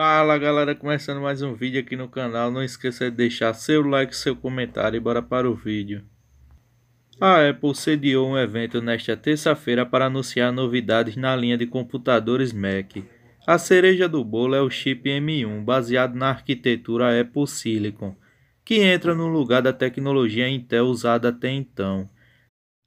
Fala galera, começando mais um vídeo aqui no canal, não esqueça de deixar seu like, seu comentário e bora para o vídeo. A Apple sediou um evento nesta terça-feira para anunciar novidades na linha de computadores Mac. A cereja do bolo é o chip M1, baseado na arquitetura Apple Silicon, que entra no lugar da tecnologia Intel usada até então.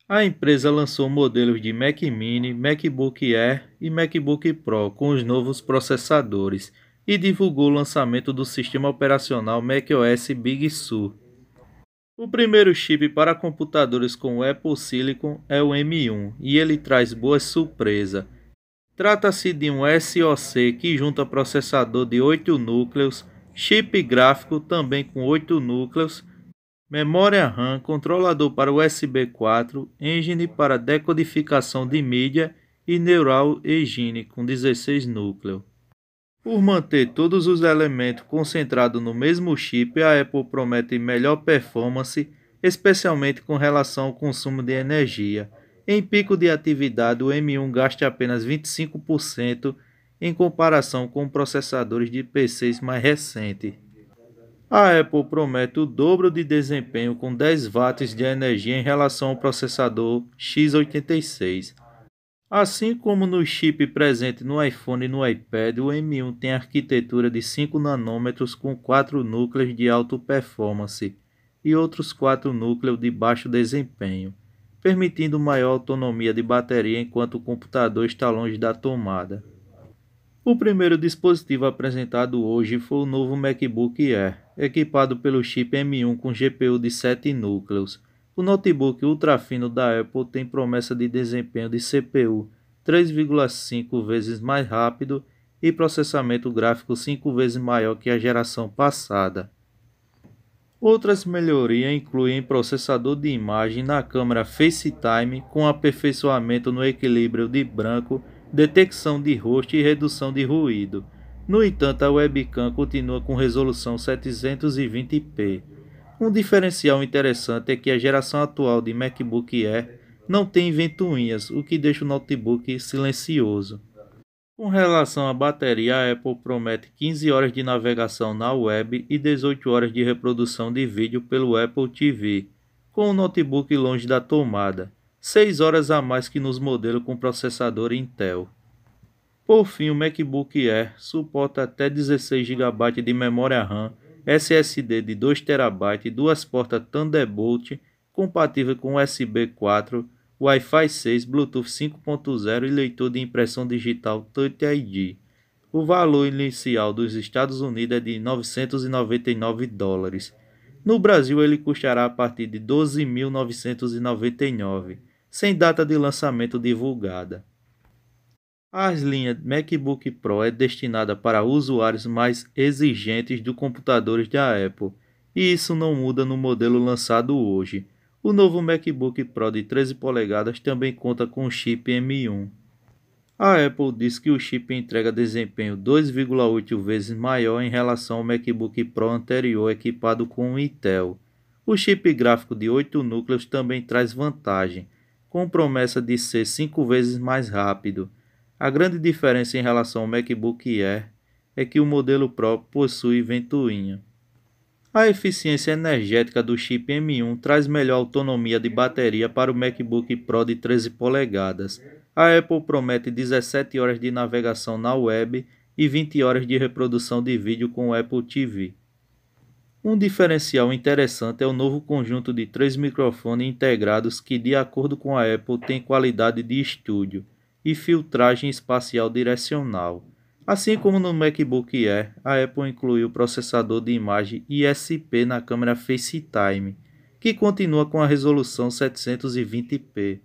A empresa lançou modelos de Mac Mini, MacBook Air e MacBook Pro com os novos processadores, e divulgou o lançamento do sistema operacional macOS Big Sur. O primeiro chip para computadores com Apple Silicon é o M1 e ele traz boa surpresa. Trata-se de um SoC que junta processador de 8 núcleos, chip gráfico também com 8 núcleos, memória RAM, controlador para USB 4, engine para decodificação de mídia e neural engine com 16 núcleos. Por manter todos os elementos concentrados no mesmo chip, a Apple promete melhor performance, especialmente com relação ao consumo de energia. Em pico de atividade, o M1 gasta apenas 25% em comparação com processadores de PCs mais recentes. A Apple promete o dobro de desempenho com 10 watts de energia em relação ao processador x86. Assim como no chip presente no iPhone e no iPad, o M1 tem arquitetura de 5 nanômetros com 4 núcleos de alta performance e outros 4 núcleos de baixo desempenho, permitindo maior autonomia de bateria enquanto o computador está longe da tomada. O primeiro dispositivo apresentado hoje foi o novo MacBook Air, equipado pelo chip M1 com GPU de 7 núcleos o notebook ultrafino da Apple tem promessa de desempenho de CPU 3,5 vezes mais rápido e processamento gráfico 5 vezes maior que a geração passada. Outras melhorias incluem processador de imagem na câmera FaceTime com aperfeiçoamento no equilíbrio de branco, detecção de rosto e redução de ruído. No entanto, a webcam continua com resolução 720p. Um diferencial interessante é que a geração atual de MacBook Air não tem ventoinhas, o que deixa o notebook silencioso. Com relação à bateria, a Apple promete 15 horas de navegação na web e 18 horas de reprodução de vídeo pelo Apple TV, com o notebook longe da tomada, 6 horas a mais que nos modelos com processador Intel. Por fim, o MacBook Air suporta até 16 GB de memória RAM SSD de 2 TB e duas portas Thunderbolt compatível com USB 4, Wi-Fi 6, Bluetooth 5.0 e leitor de impressão digital Touch ID. O valor inicial dos Estados Unidos é de 999 dólares. No Brasil ele custará a partir de 12.999, sem data de lançamento divulgada. A linha MacBook Pro é destinada para usuários mais exigentes dos computadores da Apple, e isso não muda no modelo lançado hoje. O novo MacBook Pro de 13 polegadas também conta com chip M1. A Apple diz que o chip entrega desempenho 2,8 vezes maior em relação ao MacBook Pro anterior equipado com o Intel. O chip gráfico de 8 núcleos também traz vantagem, com promessa de ser 5 vezes mais rápido a grande diferença em relação ao MacBook Air é que o modelo Pro possui ventoinha. A eficiência energética do chip M1 traz melhor autonomia de bateria para o MacBook Pro de 13 polegadas. A Apple promete 17 horas de navegação na web e 20 horas de reprodução de vídeo com o Apple TV. Um diferencial interessante é o novo conjunto de três microfones integrados que, de acordo com a Apple, tem qualidade de estúdio e filtragem espacial direcional. Assim como no MacBook Air, a Apple incluiu o processador de imagem ISP na câmera FaceTime, que continua com a resolução 720p.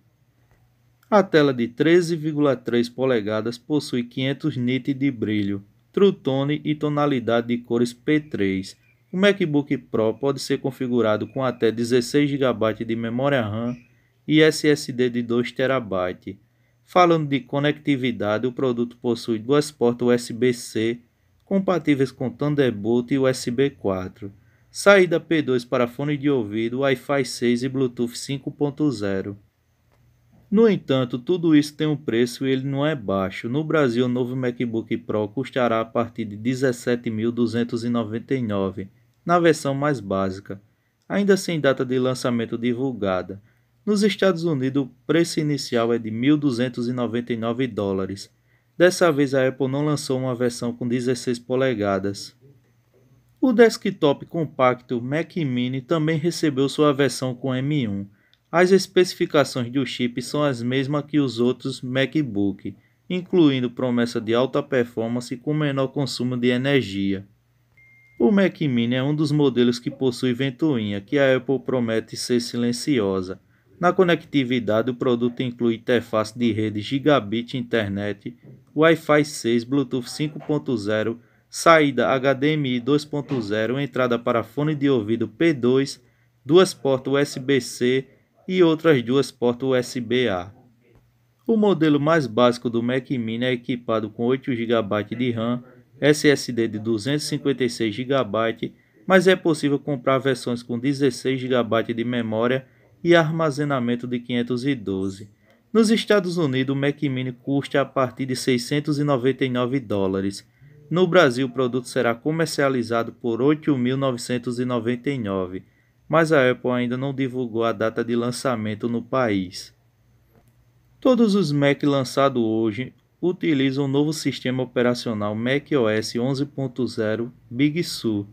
A tela de 13,3 polegadas possui 500 nits de brilho, True Tone e tonalidade de cores P3. O MacBook Pro pode ser configurado com até 16 GB de memória RAM e SSD de 2 TB. Falando de conectividade, o produto possui duas portas USB-C compatíveis com Thunderbolt e USB 4, saída P2 para fone de ouvido, Wi-Fi 6 e Bluetooth 5.0. No entanto, tudo isso tem um preço e ele não é baixo. No Brasil, o novo MacBook Pro custará a partir de R$ 17.299, na versão mais básica, ainda sem data de lançamento divulgada. Nos Estados Unidos, o preço inicial é de 1.299 dólares. Dessa vez a Apple não lançou uma versão com 16 polegadas. O desktop compacto Mac Mini também recebeu sua versão com M1. As especificações do chip são as mesmas que os outros MacBook, incluindo promessa de alta performance com menor consumo de energia. O Mac Mini é um dos modelos que possui ventoinha, que a Apple promete ser silenciosa na conectividade, o produto inclui interface de rede gigabit internet, Wi-Fi 6, Bluetooth 5.0, saída HDMI 2.0, entrada para fone de ouvido P2, duas portas USB-C e outras duas portas USB-A. O modelo mais básico do Mac Mini é equipado com 8 GB de RAM, SSD de 256 GB, mas é possível comprar versões com 16 GB de memória e armazenamento de 512. Nos Estados Unidos, o Mac Mini custa a partir de 699 dólares. No Brasil, o produto será comercializado por 8.999, mas a Apple ainda não divulgou a data de lançamento no país. Todos os Mac lançados hoje utilizam o novo sistema operacional macOS 11.0 Big Sur,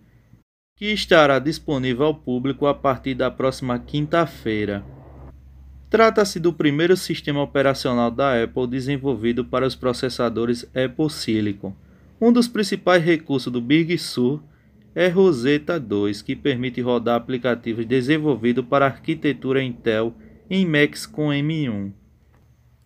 que estará disponível ao público a partir da próxima quinta-feira. Trata-se do primeiro sistema operacional da Apple desenvolvido para os processadores Apple Silicon. Um dos principais recursos do Big Sur é Rosetta 2, que permite rodar aplicativos desenvolvidos para arquitetura Intel em Macs com M1.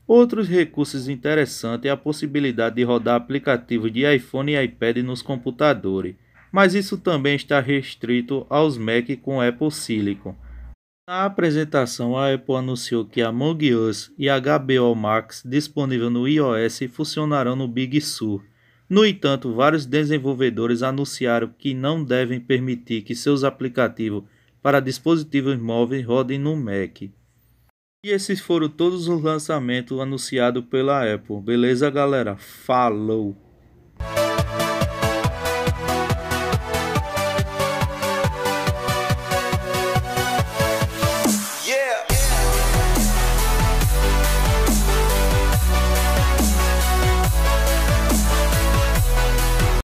Outros recursos interessantes é a possibilidade de rodar aplicativos de iPhone e iPad nos computadores mas isso também está restrito aos Mac com Apple Silicon. Na apresentação, a Apple anunciou que a Us e a HBO Max, disponível no iOS, funcionarão no Big Sur. No entanto, vários desenvolvedores anunciaram que não devem permitir que seus aplicativos para dispositivos móveis rodem no Mac. E esses foram todos os lançamentos anunciados pela Apple. Beleza, galera? Falou!